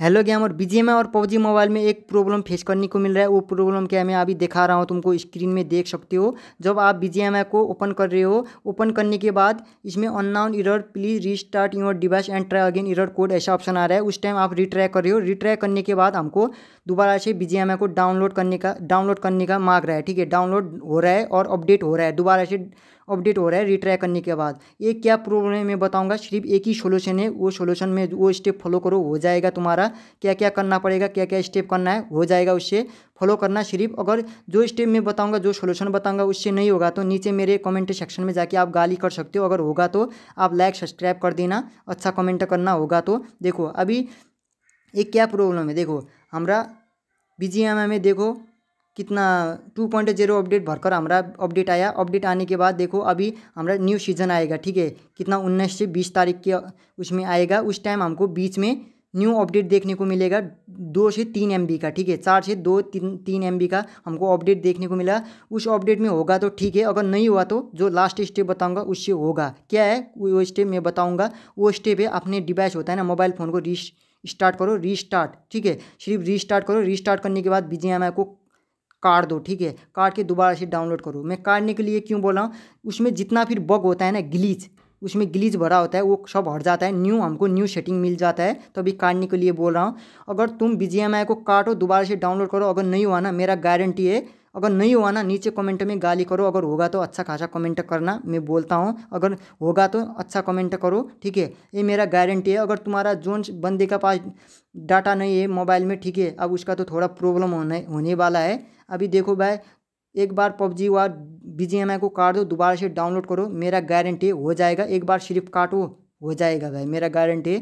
hello game और BGM में और पबजी मोबाइल में एक प्रॉब्लम फेस करने को मिल रहा है वो प्रॉब्लम क्या है मैं अभी दिखा रहा हूँ तुमको स्क्रीन में देख सकते हो जब आप बीजीएम को ओपन कर रहे हो ओपन करने के बाद इसमें unknown error please restart your device and try again error code ऐसा ऑप्शन आ रहा है उस टाइम आप रिट्राई कर रहे हो रिट्राई करने के बाद हमको दोबारा से बी को डाउनलोड करने का डाउनलोड करने का मांग रहा है ठीक है डाउनलोड हो रहा है और अपडेट हो रहा है दोबारा से अपडेट हो रहा है रिट्राई करने के बाद ये क्या प्रॉब्लम है मैं बताऊँगा सिर्फ एक ही सोल्यूशन है वो सोल्यूशन में वो स्टेप फॉलो करो हो जाएगा तुम्हारा क्या क्या करना पड़ेगा क्या क्या स्टेप करना है हो जाएगा उससे फॉलो करना सिर्फ अगर जो स्टेप मैं बताऊँगा जो सोल्यूशन बताऊँगा उससे नहीं होगा तो नीचे मेरे कमेंट सेक्शन में जाके आप गाली कर सकते हो अगर होगा तो आप लाइक सब्सक्राइब कर देना अच्छा कमेंट करना होगा तो देखो अभी एक क्या प्रॉब्लम है देखो हमारा बीजीएमआई में देखो कितना टू पॉइंट जीरो अपडेट भरकर हमारा अपडेट आया अपडेट आने के बाद देखो अभी हमारा न्यू सीज़न आएगा ठीक है कितना उन्नीस से बीस तारीख के उसमें आएगा उस टाइम हमको बीच में न्यू अपडेट देखने को मिलेगा दो से तीन एम का ठीक है चार से दो तीन तीन एम का हमको अपडेट देखने को मिला उस अपडेट में होगा तो ठीक है अगर नहीं हुआ तो जो लास्ट स्टेप बताऊंगा उससे होगा क्या है वो स्टेप मैं बताऊंगा वो स्टेप है अपने डिवाइस होता है ना मोबाइल फ़ोन को री स्टार्ट करो रीस्टार्ट ठीक है सिर्फ रीस्टार्ट करो रीस्टार्ट करने के बाद बी को काट दो ठीक है काट के दोबारा से डाउनलोड करो मैं काटने के लिए क्यों बोला हूँ उसमें जितना फिर बग होता है ना ग्लीच उसमें ग्लीच भरा होता है वो सब हट जाता है न्यू हमको न्यू सेटिंग मिल जाता है तो अभी काटने के लिए बोल रहा हूँ अगर तुम बी को काटो दोबारा से डाउनलोड करो अगर नहीं हुआ ना मेरा गारंटी है अगर नहीं हुआ ना नीचे कमेंट में गाली करो अगर होगा तो अच्छा खासा कमेंट करना मैं बोलता हूँ अगर होगा तो अच्छा कमेंट करो ठीक है ये मेरा गारंटी है अगर तुम्हारा जोन बंदे का पास डाटा नहीं है मोबाइल में ठीक है अब उसका तो थोड़ा प्रॉब्लम होने होने वाला है अभी देखो भाई एक बार पबजी व बी जी एम आई को काट दो दोबारा से डाउनलोड करो मेरा गारंटी हो जाएगा एक बार सिर्फ काटो हो जाएगा भाई मेरा गारंटी